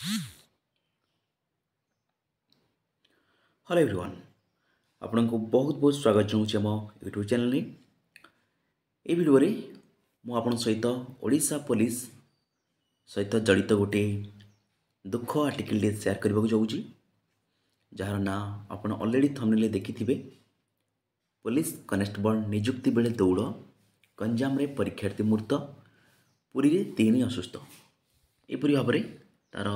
hello everyone ଆପଣଙ୍କୁ ବହୁତ ବହୁତ ସ୍ୱାଗତ ଜଣାଉଛି ଆମ ୟୁଟ୍ୟୁବ୍ ଚ୍ୟାନେଲ୍ରେ ଏ ଭିଡ଼ିଓରେ ମୁଁ ଆପଣଙ୍କ ସହିତ ଓଡ଼ିଶା ପୋଲିସ ସହିତ ଜଡ଼ିତ ଗୋଟିଏ ଦୁଃଖ ଆର୍ଟିକଲ୍ଟିଏ ସେୟାର କରିବାକୁ ଯାଉଛି ଯାହାର ନାଁ ଆପଣ ଅଲରେଡ଼ି ଥମ୍ନେଲ୍ରେ ଦେଖିଥିବେ ପୋଲିସ କନେଷ୍ଟବଳ ନିଯୁକ୍ତି ବେଳେ ଦୌଡ଼ ଗଞ୍ଜାମରେ ପରୀକ୍ଷାର୍ଥୀ ମୃତ ପୁରୀରେ ତିନି ଅସୁସ୍ଥ ଏପରି ଭାବରେ ତା'ର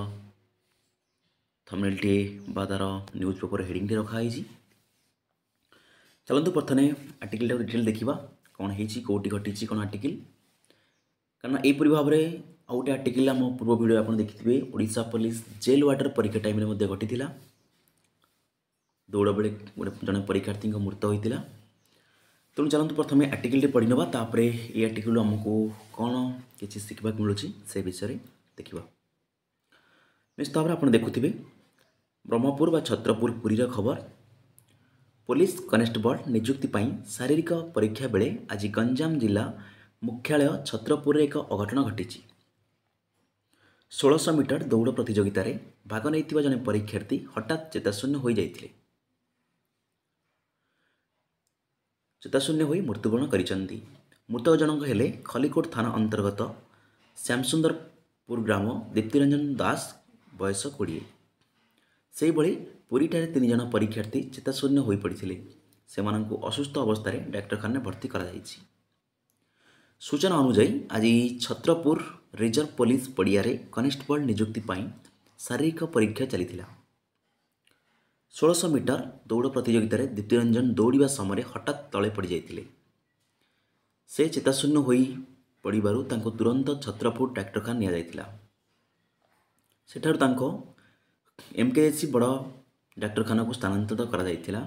ଥମ୍ନେଲ୍ଟିଏ ବା ତା'ର ନ୍ୟୁଜ୍ ପେପର୍ ହେଡ଼ିଂଟି ରଖାହେଇଛି ଚାଲନ୍ତୁ ପ୍ରଥମେ ଆର୍ଟିକିଲ୍ଟାକୁ ଡିଟେଲ୍ ଦେଖିବା କ'ଣ ହେଇଛି କେଉଁଠି ଘଟିଛି କ'ଣ ଆର୍ଟିକିଲ୍ କାରଣ ଏହିପରି ଭାବରେ ଆଉ ଗୋଟେ ଆର୍ଟିକିଲ୍ ଆମ ପୂର୍ବ ଭିଡ଼ିଓ ଆପଣ ଦେଖିଥିବେ ଓଡ଼ିଶା ପୋଲିସ ଜେଲ୍ ୱାଟର ପରୀକ୍ଷା ଟାଇମ୍ରେ ମଧ୍ୟ ଘଟିଥିଲା ଦୌଡ଼ ବେଳେ ଗୋଟେ ଜଣେ ପରୀକ୍ଷାର୍ଥୀଙ୍କ ମୃତ ହୋଇଥିଲା ତେଣୁ ଚାଲନ୍ତୁ ପ୍ରଥମେ ଆର୍ଟିକିଲ୍ଟି ପଢ଼ିନେବା ତାପରେ ଏ ଆର୍ଟିକିଲ୍ରୁ ଆମକୁ କ'ଣ କିଛି ଶିଖିବାକୁ ମିଳୁଛି ସେ ବିଷୟରେ ଦେଖିବା ନିଶ୍ଚିତ ଭାବରେ ଆପଣ ଦେଖୁଥିବେ ବ୍ରହ୍ମପୁର ବା ଛତ୍ରପୁର ପୁରୀର ଖବର ପୋଲିସ କନେଷ୍ଟବଳ ନିଯୁକ୍ତି ପାଇଁ ଶାରୀରିକ ପରୀକ୍ଷା ବେଳେ ଆଜି ଗଞ୍ଜାମ ଜିଲ୍ଲା ମୁଖ୍ୟାଳୟ ଛତ୍ରପୁରରେ ଏକ ଅଘଟଣ ଘଟିଛି ଷୋଳଶହ ମିଟର ଦୌଡ଼ ପ୍ରତିଯୋଗିତାରେ ଭାଗ ନେଇଥିବା ଜଣେ ପରୀକ୍ଷାର୍ଥୀ ହଠାତ୍ ଚେତାଶୂନ୍ୟ ହୋଇଯାଇଥିଲେ ଚେତାଶୂନ୍ୟ ହୋଇ ମୃତ୍ୟୁବରଣ କରିଛନ୍ତି ମୃତକ ଜଣଙ୍କ ହେଲେ ଖଲିକୋଟ ଥାନା ଅନ୍ତର୍ଗତ ଶ୍ୟାମସୁନ୍ଦରପୁର ଗ୍ରାମ ଦୀପ୍ତିରଞ୍ଜନ ଦାସ ବୟସ କୋଡ଼ିଏ ସେହିଭଳି ପୁରୀଠାରେ ତିନି ଜଣ ପରୀକ୍ଷାର୍ଥୀ ଚେତାଶୂନ୍ୟ ହୋଇପଡ଼ିଥିଲେ ସେମାନଙ୍କୁ ଅସୁସ୍ଥ ଅବସ୍ଥାରେ ଡାକ୍ତରଖାନାରେ ଭର୍ତ୍ତି କରାଯାଇଛି ସୂଚନା ଅନୁଯାୟୀ ଆଜି ଛତ୍ରପୁର ରିଜର୍ଭ ପୋଲିସ ପଡ଼ିଆରେ କନେଷ୍ଟବଳ ନିଯୁକ୍ତି ପାଇଁ ଶାରୀରିକ ପରୀକ୍ଷା ଚାଲିଥିଲା ଷୋଳଶହ ମିଟର ଦୌଡ଼ ପ୍ରତିଯୋଗିତାରେ ଦ୍ୱିତୀୟ ରଞ୍ଜନ ଦୌଡ଼ିବା ସମୟରେ ହଠାତ୍ ତଳେ ପଡ଼ିଯାଇଥିଲେ ସେ ଚେତାଶୂନ୍ୟ ହୋଇ ପଡ଼ିବାରୁ ତାଙ୍କୁ ତୁରନ୍ତ ଛତ୍ରପୁର ଡାକ୍ତରଖାନା ନିଆଯାଇଥିଲା ସେଠାରୁ ତାଙ୍କ ଏମ୍କେଏସ୍ସି ବଡ଼ ଡାକ୍ତରଖାନାକୁ ସ୍ଥାନାନ୍ତରିତ କରାଯାଇଥିଲା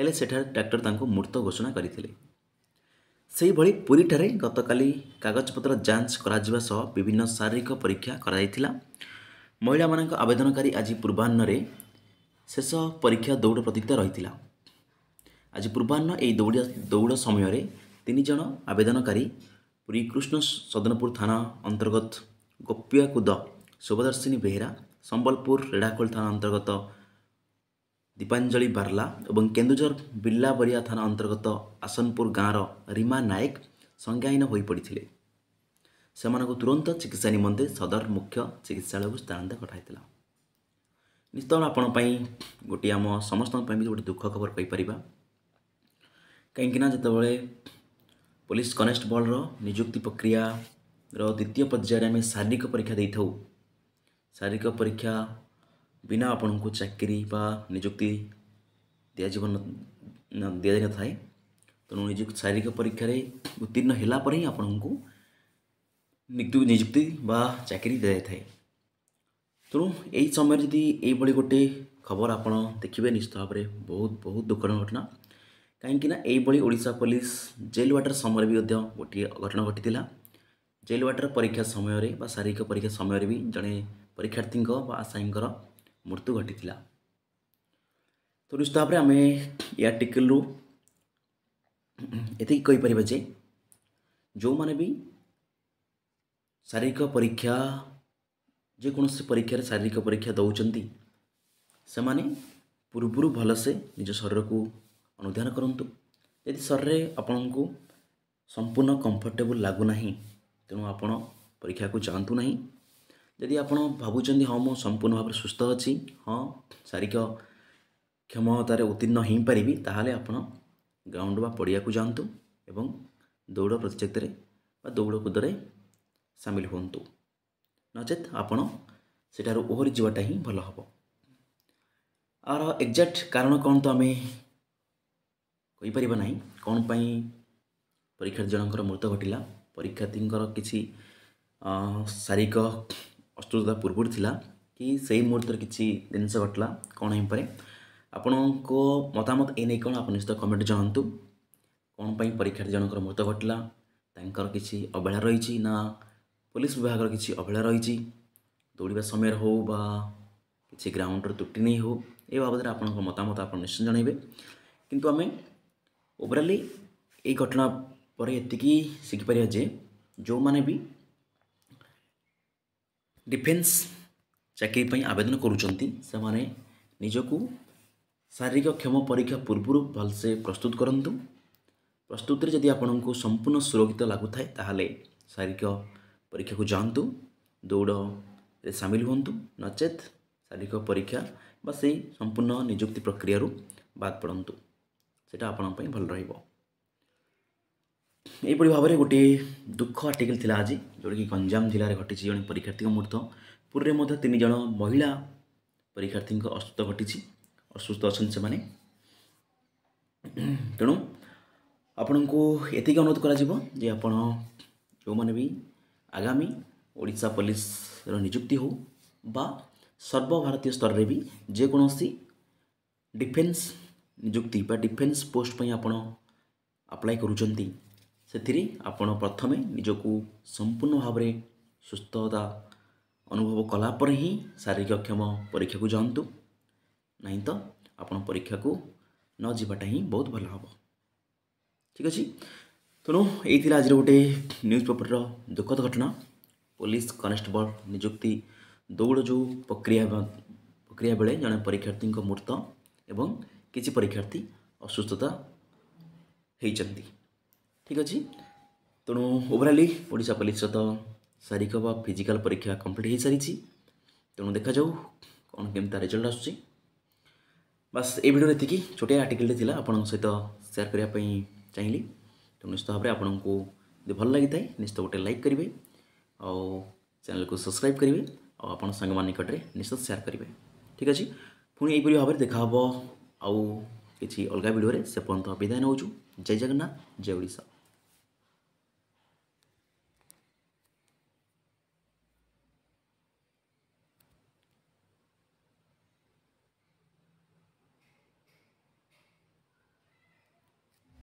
ହେଲେ ସେଠାରେ ଡାକ୍ତର ତାଙ୍କୁ ମୃତ ଘୋଷଣା କରିଥିଲେ ସେହିଭଳି ପୁରୀଠାରେ ଗତକାଲି କାଗଜପତ୍ର ଯାଞ୍ଚ କରାଯିବା ସହ ବିଭିନ୍ନ ଶାରୀରିକ ପରୀକ୍ଷା କରାଯାଇଥିଲା ମହିଳାମାନଙ୍କ ଆବେଦନକାରୀ ଆଜି ପୂର୍ବାହ୍ନରେ ଶେଷ ପରୀକ୍ଷା ଦୌଡ଼ ପ୍ରତିଯୋଗିତା ରହିଥିଲା ଆଜି ପୂର୍ବାହ୍ନ ଏହି ଦୌଡ଼ ଦୌଡ଼ ସମୟରେ ତିନି ଜଣ ଆବେଦନକାରୀ ପୁରୀ କୃଷ୍ଣ ସଦନପୁର ଥାନା ଅନ୍ତର୍ଗତ ଗୋପିଆକୁଦ ଶୁଭଦର୍ଶିନୀ ବେହେରା ସମ୍ବଲପୁର ରେଢ଼ାଖୋଲ ଥାନା ଅନ୍ତର୍ଗତ ଦୀପାଞ୍ଜଳି ବାର୍ଲା ଏବଂ କେନ୍ଦୁଝର ବିର୍ଲାବରିଆ ଥାନା ଅନ୍ତର୍ଗତ ଆସନପୁର ଗାଁର ରୀମା ନାୟକ ସଂଜ୍ଞାହୀନ ହୋଇପଡ଼ିଥିଲେ ସେମାନଙ୍କୁ ତୁରନ୍ତ ଚିକିତ୍ସା ନିମନ୍ତେ ସଦର ମୁଖ୍ୟ ଚିକିତ୍ସାଳୟକୁ ସ୍ଥାନାନ୍ତର ଘଟାଇଥିଲା ନିଶ୍ଚିତ ଭାବେ ଆପଣଙ୍କ ପାଇଁ ଗୋଟିଏ ଆମ ସମସ୍ତଙ୍କ ପାଇଁ ବି ଗୋଟେ ଦୁଃଖ ଖବର ପାଇପାରିବା କାହିଁକିନା ଯେତେବେଳେ ପୋଲିସ କନେଷ୍ଟବଳର ନିଯୁକ୍ତି ପ୍ରକ୍ରିୟାର ଦ୍ୱିତୀୟ ପର୍ଯ୍ୟାୟରେ ଆମେ ଶାରୀରିକ ପରୀକ୍ଷା ଦେଇଥାଉ ଶାରୀରିକ ପରୀକ୍ଷା ବିନା ଆପଣଙ୍କୁ ଚାକିରି ବା ନିଯୁକ୍ତି ଦିଆଯିବ ଦିଆଯାଇନଥାଏ ତେଣୁ ନିଯୁକ୍ତି ଶାରୀରିକ ପରୀକ୍ଷାରେ ଉତ୍ତୀର୍ଣ୍ଣ ହେଲା ପରେ ହିଁ ଆପଣଙ୍କୁ ନିଯୁକ୍ତି ବା ଚାକିରି ଦିଆଯାଇଥାଏ ତେଣୁ ଏହି ସମୟରେ ଯଦି ଏଇଭଳି ଗୋଟିଏ ଖବର ଆପଣ ଦେଖିବେ ନିଶ୍ଚିତ ଭାବରେ ବହୁତ ବହୁତ ଦୁଃଖର ଘଟଣା କାହିଁକିନା ଏଇଭଳି ଓଡ଼ିଶା ପୋଲିସ ଜେଲ୍ ୱାଟର ସମୟରେ ବି ମଧ୍ୟ ଗୋଟିଏ ଘଟଣା ଘଟିଥିଲା ଜେଲ୍ ୱାଟର ପରୀକ୍ଷା ସମୟରେ ବା ଶାରୀରିକ ପରୀକ୍ଷା ସମୟରେ ବି ଜଣେ परीक्षार्थी आशाई मृत्यु घटी तो निश्चित भाव आम आर्टिकल रु ये जे जो मैंने भी शारीरिक परीक्षा जेको परीक्षा शारीरिक परीक्षा दौंती से मैंने पूर्वर भलसे निज शरीर को अनुधान करूँ यदि शरीर आपण को संपूर्ण कम्फर्टेबल लगुना तेणु आपण को जातु ना ଯଦି ଆପଣ ଭାବୁଛନ୍ତି ହଁ ମୁଁ ସମ୍ପୂର୍ଣ୍ଣ ଭାବରେ ସୁସ୍ଥ ଅଛି ହଁ ଶାରୀରିକ କ୍ଷମତାରେ ଉତ୍ତୀର୍ଣ୍ଣ ହୋଇପାରିବି ତାହେଲେ ଆପଣ ଗ୍ରାଉଣ୍ଡ ବା ପଡ଼ିଆକୁ ଯାଆନ୍ତୁ ଏବଂ ଦୌଡ଼ ପ୍ରତିଯୋଗିତାରେ ବା ଦୌଡ଼କୁଦରେ ସାମିଲ ହୁଅନ୍ତୁ ନଚେତ୍ ଆପଣ ସେଠାରୁ ଓହରି ଯିବାଟା ହିଁ ଭଲ ହେବ ଆର ଏକ୍ଜାକ୍ଟ କାରଣ କ'ଣ ତ ଆମେ କହିପାରିବା ନାହିଁ କ'ଣ ପାଇଁ ପରୀକ୍ଷାର୍ଥୀ ଜଣଙ୍କର ମୃତ ଘଟିଲା ପରୀକ୍ଷାର୍ଥୀଙ୍କର କିଛି ଶାରୀରିକ ଅସ୍ତ୍ରୋତା ପୂର୍ବରୁ ଥିଲା କି ସେହି ମୁହୂର୍ତ୍ତରେ କିଛି ଜିନିଷ ଘଟିଲା କ'ଣ ହେଇପାରେ ଆପଣଙ୍କ ମତାମତ ଏ ନେଇ କ'ଣ ଆପଣ ନିଶ୍ଚିତ କମେଣ୍ଟ ଜଣାନ୍ତୁ କ'ଣ ପାଇଁ ପରୀକ୍ଷାର୍ଥୀ ଜଣଙ୍କର ମୃତ ଘଟିଲା ତାଙ୍କର କିଛି ଅବହେଳା ରହିଛି ନା ପୋଲିସ ବିଭାଗର କିଛି ଅବହେଳା ରହିଛି ଦୌଡ଼ିବା ସମୟରେ ହେଉ ବା କିଛି ଗ୍ରାଉଣ୍ଡର ତ୍ରୁଟି ନେଇ ହେଉ ଏ ବାବଦରେ ଆପଣଙ୍କ ମତାମତ ଆପଣ ନିଶ୍ଚୟ ଜଣାଇବେ କିନ୍ତୁ ଆମେ ଓଭରାଲି ଏଇ ଘଟଣା ପରେ ଏତିକି ଶିଖିପାରିବା ଯେ ଯେଉଁମାନେ ବି ଡିଫେନ୍ସ ଚାକିରି ପାଇଁ ଆବେଦନ କରୁଛନ୍ତି ସେମାନେ ନିଜକୁ ଶାରୀରିକ କ୍ଷମ ପରୀକ୍ଷା ପୂର୍ବରୁ ଭଲସେ ପ୍ରସ୍ତୁତ କରନ୍ତୁ ପ୍ରସ୍ତୁତିରେ ଯଦି ଆପଣଙ୍କୁ ସମ୍ପୂର୍ଣ୍ଣ ସୁରକ୍ଷିତ ଲାଗୁଥାଏ ତାହେଲେ ଶାରୀରିକ ପରୀକ୍ଷାକୁ ଯାଆନ୍ତୁ ଦୌଡ଼ରେ ସାମିଲ ହୁଅନ୍ତୁ ନଚେତ୍ ଶାରୀରିକ ପରୀକ୍ଷା ବା ସେଇ ସମ୍ପୂର୍ଣ୍ଣ ନିଯୁକ୍ତି ପ୍ରକ୍ରିୟାରୁ ବାଦ୍ ପଡ଼ନ୍ତୁ ସେଇଟା ଆପଣଙ୍କ ପାଇଁ ଭଲ ରହିବ ଏହିଭଳି ଭାବରେ ଗୋଟିଏ ଦୁଃଖ ଆର୍ଟିକଲ୍ ଥିଲା ଆଜି ଯେଉଁଟାକି ଗଞ୍ଜାମ ଜିଲ୍ଲାରେ ଘଟିଛି ଜଣେ ପରୀକ୍ଷାର୍ଥୀଙ୍କ ମୃତ୍ୟୁ ପୁରୀରେ ମଧ୍ୟ ତିନି ଜଣ ମହିଳା ପରୀକ୍ଷାର୍ଥୀଙ୍କ ଅସୁସ୍ଥ ଘଟିଛି ଅସୁସ୍ଥ ଅଛନ୍ତି ସେମାନେ ତେଣୁ ଆପଣଙ୍କୁ ଏତିକି ଅନୁରୋଧ କରାଯିବ ଯେ ଆପଣ ଯେଉଁମାନେ ବି ଆଗାମୀ ଓଡ଼ିଶା ପୋଲିସର ନିଯୁକ୍ତି ହେଉ ବା ସର୍ବଭାରତୀୟ ସ୍ତରରେ ବି ଯେକୌଣସି ଡିଫେନ୍ସ ନିଯୁକ୍ତି ବା ଡିଫେନ୍ସ ପୋଷ୍ଟ ପାଇଁ ଆପଣ ଆପ୍ଲାଏ କରୁଛନ୍ତି से आपण प्रथम निजक संपूर्ण भाव सुस्थता अनुभव कलापर ही शारीरिक क्षम परीक्षा को जातु नहीं तो आप परीक्षा को न जावाटा ही बहुत भल हम ठीक अच्छे तेणु ये आज गोटे न्यूज पेपर रुखद घटना पुलिस कनेस्टेबल निजुक्ति दौड़ जो प्रक्रिया प्रक्रिया बेले जन परीक्षार्थी मृत एवं किसी परीक्षार्थी असुस्थता होती ठीक अच्छे तेणु ओभराली ओडा परिषद शारीरिक व फिजिकाल परीक्षा कम्प्लीट हो सारी तेणु देखा जाऊ कौन कमी रिजल्ट आसूँ बास ये भिडियो ये छोटे आर्टिकल थी आप सहित सेयार करने चाहिए तेणु निश्चित भाव आपन को जो भल लगी था निश्चित गोटे लाइक करेंगे और चेल को सब्सक्राइब करेंगे और आप सांग निकट में निश्चित सेयार करेंगे ठीक अच्छे पुणी यहपर भाव देखा आउ किसी अलग भिडियो से पर्यटन विदाय नौ जय जगन्नाथ जय ओडा